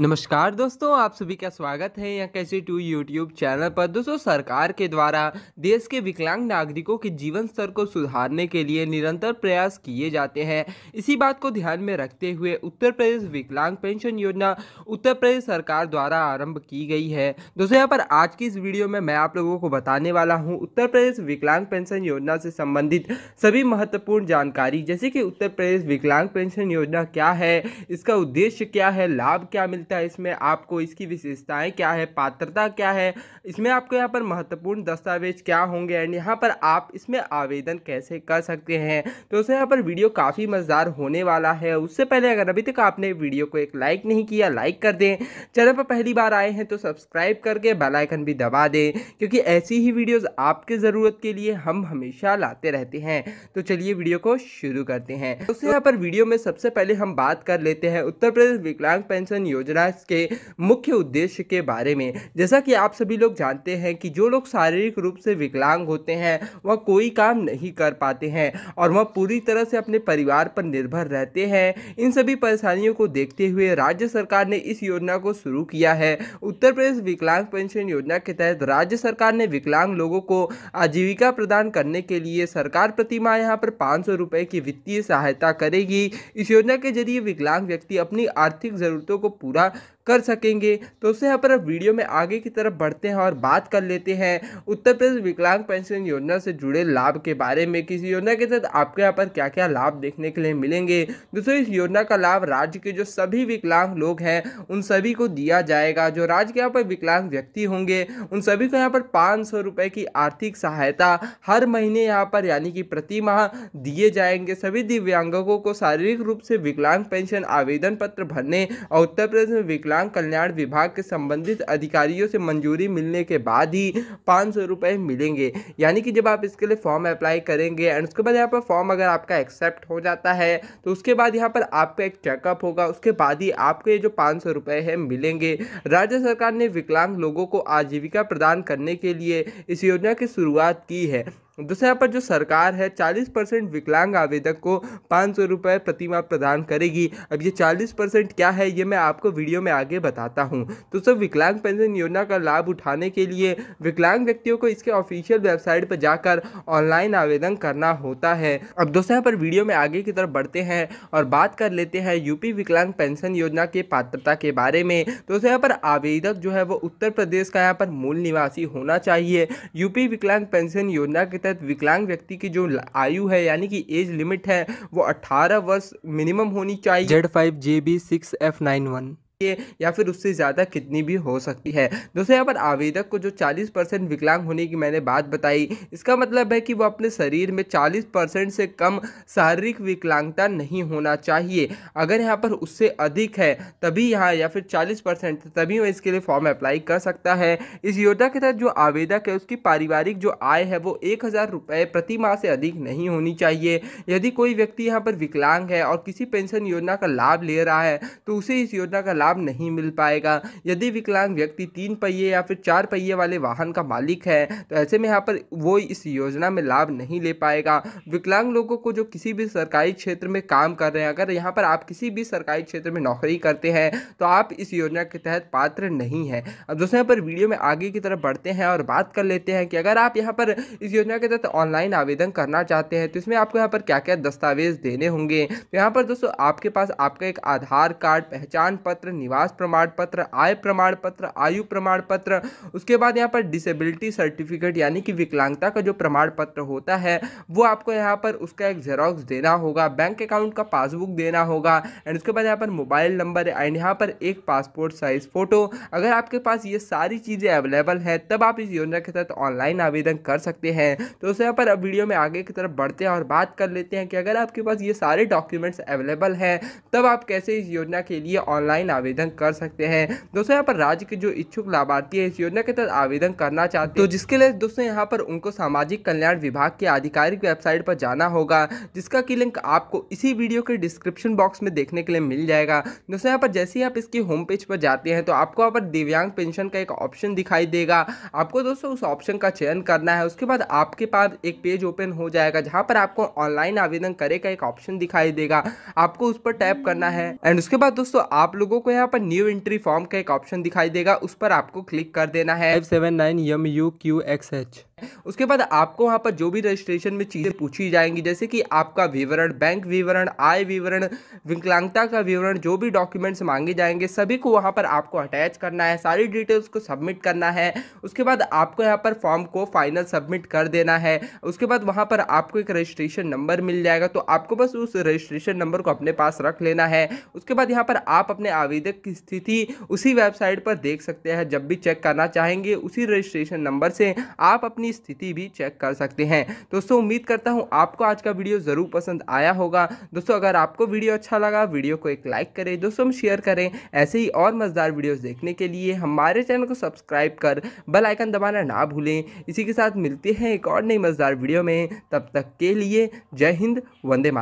नमस्कार दोस्तों आप सभी का स्वागत है या कैसे टू यूट्यूब चैनल पर दोस्तों सरकार के द्वारा देश के विकलांग नागरिकों के जीवन स्तर को सुधारने के लिए निरंतर प्रयास किए जाते हैं इसी बात को ध्यान में रखते हुए उत्तर प्रदेश विकलांग पेंशन योजना उत्तर प्रदेश सरकार द्वारा आरंभ की गई है दोस्तों यहाँ पर आज की इस वीडियो में मैं आप लोगों को बताने वाला हूँ उत्तर प्रदेश विकलांग पेंशन योजना से संबंधित सभी महत्वपूर्ण जानकारी जैसे कि उत्तर प्रदेश विकलांग पेंशन योजना क्या है इसका उद्देश्य क्या है लाभ क्या मिलता मिलता है इसमें आपको इसकी विशेषताएं क्या है पात्रता क्या है इसमें आपको यहाँ पर महत्वपूर्ण दस्तावेज क्या होंगे एंड यहाँ पर आप इसमें आवेदन कैसे कर सकते हैं तो दोस्तों यहाँ पर वीडियो काफ़ी मज़ेदार होने वाला है उससे पहले अगर अभी तक आपने वीडियो को एक लाइक नहीं किया लाइक कर दें चैनल पर पहली बार आए हैं तो सब्सक्राइब करके बेलाइकन भी दबा दें क्योंकि ऐसी ही वीडियोज़ आपके ज़रूरत के लिए हम हमेशा लाते रहते हैं तो चलिए वीडियो को शुरू करते हैं दोस्तों यहाँ पर वीडियो में सबसे पहले हम बात कर लेते हैं उत्तर प्रदेश विकलांग पेंशन योजना योजना के मुख्य उद्देश्य के बारे में जैसा कि आप सभी लोग जानते हैं कि जो लोग शारीरिक रूप से विकलांग होते हैं वह कोई काम नहीं कर पाते हैं और वह पूरी तरह से अपने परिवार पर निर्भर रहते हैं इन सभी परेशानियों को देखते हुए राज्य सरकार ने इस योजना को शुरू किया है उत्तर प्रदेश विकलांग पेंशन योजना के तहत राज्य सरकार ने विकलांग लोगों को आजीविका प्रदान करने के लिए सरकार प्रतिमाह यहाँ पर पाँच सौ की वित्तीय सहायता करेगी इस योजना के जरिए विकलांग व्यक्ति अपनी आर्थिक ज़रूरतों को पूरा да, कर सकेंगे तो उससे यहाँ पर अब वीडियो में आगे की तरफ बढ़ते हैं और बात कर लेते हैं उत्तर प्रदेश विकलांग पेंशन योजना से जुड़े लाभ के बारे में किसी योजना के तहत आपको यहाँ पर क्या क्या लाभ देखने के लिए मिलेंगे दोस्तों इस योजना का लाभ राज्य के जो सभी विकलांग लोग हैं उन सभी को दिया जाएगा जो राज्य के यहाँ पर विकलांग व्यक्ति होंगे उन सभी को यहाँ पर पाँच सौ रुपये की आर्थिक सहायता हर महीने यहाँ पर यानी कि प्रति माह दिए जाएंगे सभी दिव्यांगों को शारीरिक रूप से विकलांग पेंशन आवेदन पत्र भरने और उत्तर प्रदेश में विकलांग दिव्यांग कल्याण विभाग के संबंधित अधिकारियों से मंजूरी मिलने के बाद ही पाँच सौ रुपये मिलेंगे यानी कि जब आप इसके लिए फॉर्म अप्लाई करेंगे एंड उसके बाद यहाँ पर फॉर्म अगर आपका एक्सेप्ट हो जाता है तो उसके बाद यहाँ पर आपका एक चेकअप होगा उसके बाद ही आपको ये जो पाँच सौ रुपये है मिलेंगे राज्य सरकार ने विकलांग लोगों को आजीविका प्रदान करने के लिए इस योजना की शुरुआत की है दूसरे यहाँ पर जो सरकार है 40 परसेंट विकलांग आवेदक को पाँच सौ रुपये प्रतिमा प्रदान करेगी अब ये 40 परसेंट क्या है ये मैं आपको वीडियो में आगे बताता हूँ तो सर विकलांग पेंशन योजना का लाभ उठाने के लिए विकलांग व्यक्तियों को इसके ऑफिशियल वेबसाइट पर जाकर ऑनलाइन आवेदन करना होता है अब दोस्तों यहाँ पर वीडियो में आगे की तरफ बढ़ते हैं और बात कर लेते हैं यूपी विकलांग पेंशन योजना के पात्रता के बारे में दोस्तों यहाँ पर आवेदक जो है वो उत्तर प्रदेश का यहाँ पर मूल निवासी होना चाहिए यूपी विकलांग पेंशन योजना के तहत विकलांग व्यक्ति की जो आयु है यानी कि एज लिमिट है वो अठारह वर्ष मिनिमम होनी चाहिए Z five J B six F nine one या फिर उससे ज़्यादा कितनी भी हो सकती है दोस्तों यहाँ पर आवेदक को जो 40 परसेंट विकलांग होने की मैंने बात बताई इसका मतलब है कि वो अपने शरीर में 40 परसेंट से कम शारीरिक विकलांगता नहीं होना चाहिए अगर यहाँ पर उससे अधिक है तभी यहाँ या फिर 40 परसेंट तभी वह इसके लिए फॉर्म अप्लाई कर सकता है इस योजना के तहत जो आवेदक है उसकी पारिवारिक जो आय है वो एक हज़ार रुपये प्रति माह से अधिक नहीं होनी चाहिए यदि कोई व्यक्ति यहाँ पर विकलांग है और किसी पेंशन योजना का लाभ ले रहा है तो उसे इस योजना का लाभ लाभ नहीं मिल पाएगा यदि विकलांग व्यक्ति तीन पहिए या फिर चार पहिए वाले वाहन का मालिक है तो ऐसे में यहाँ पर वो इस योजना में लाभ नहीं ले पाएगा विकलांग लोगों को जो किसी भी सरकारी क्षेत्र में काम कर रहे हैं अगर यहाँ पर आप किसी भी सरकारी क्षेत्र में नौकरी करते हैं तो आप इस योजना के तहत पात्र नहीं हैं अब दोस्तों यहाँ पर वीडियो में आगे की तरफ बढ़ते हैं और बात कर लेते हैं कि अगर आप यहाँ पर इस योजना के तहत ऑनलाइन आवेदन करना चाहते हैं तो इसमें आपको यहाँ पर क्या क्या दस्तावेज देने होंगे तो यहाँ पर दोस्तों आपके पास आपका एक आधार कार्ड पहचान पत्र निवास प्रमाण पत्र आय प्रमाण पत्र आयु प्रमाण पत्र उसके बाद यहाँ पर डिसेबिलिटी सर्टिफिकेट यानी कि विकलांगता का जो प्रमाण पत्र होता है वो आपको यहाँ पर उसका एक जेरोक्स देना होगा बैंक अकाउंट का पासबुक देना होगा एंड उसके बाद यहाँ पर मोबाइल नंबर एंड यहाँ पर एक पासपोर्ट साइज़ फ़ोटो अगर आपके पास ये सारी चीज़ें अवेलेबल हैं तब आप इस योजना के तहत ऑनलाइन आवेदन कर सकते हैं तो उस यहाँ पर अब वीडियो में आगे की तरफ बढ़ते हैं और बात कर लेते हैं कि अगर आपके पास ये सारे डॉक्यूमेंट्स अवेलेबल हैं तब आप कैसे इस योजना के लिए ऑनलाइन आवेदन आवेदन कर सकते हैं दोस्तों यहाँ पर राज्य के जो इच्छुक लाभार्थी है इस योजना के तहत आवेदन करना चाहते तो हैं तो जिसके लिए दोस्तों यहाँ पर उनको सामाजिक कल्याण विभाग के आधिकारिक वेबसाइट पर जाना होगा जिसका की लिंक आपको इसी वीडियो के डिस्क्रिप्शन बॉक्स में देखने के लिए मिल जाएगा दोस्तों यहाँ पर जैसे ही आप इसकी होम पेज पर जाते हैं तो आपको यहाँ पर दिव्यांग पेंशन का एक ऑप्शन दिखाई देगा आपको दोस्तों उस ऑप्शन का चयन करना है उसके बाद आपके पास एक पेज ओपन हो जाएगा जहाँ पर आपको ऑनलाइन आवेदन करे का एक ऑप्शन दिखाई देगा आपको उस पर टैप करना है एंड उसके बाद दोस्तों आप लोगों को यहाँ पर न्यू एंट्री फॉर्म का एक ऑप्शन दिखाई देगा उस पर आपको क्लिक कर देना है five seven nine M U Q X H उसके बाद आपको वहाँ पर जो भी रजिस्ट्रेशन में चीज़ें पूछी जाएंगी जैसे कि आपका विवरण बैंक विवरण आय विवरण विकलांगता का विवरण जो भी डॉक्यूमेंट्स मांगे जाएंगे सभी को वहाँ पर आपको अटैच करना है सारी डिटेल्स को सबमिट करना है उसके बाद आपको यहाँ पर फॉर्म को फाइनल सबमिट कर देना है उसके बाद वहाँ पर आपको एक रजिस्ट्रेशन नंबर मिल जाएगा तो आपको बस उस रजिस्ट्रेशन नंबर को अपने पास रख लेना है उसके बाद यहाँ पर आप अपने आवेदक की स्थिति उसी वेबसाइट पर देख सकते हैं जब भी चेक करना चाहेंगे उसी रजिस्ट्रेशन नंबर से आप अपनी अपनी स्थिति भी चेक कर सकते हैं दोस्तों उम्मीद करता हूँ आपको आज का वीडियो ज़रूर पसंद आया होगा दोस्तों अगर आपको वीडियो अच्छा लगा वीडियो को एक लाइक करें दोस्तों शेयर करें ऐसे ही और मज़ेदार वीडियोज़ देखने के लिए हमारे चैनल को सब्सक्राइब कर बेल आइकन दबाना ना भूलें इसी के साथ मिलते हैं एक और नई मज़ेदार वीडियो में तब तक के लिए जय हिंद वंदे मातरम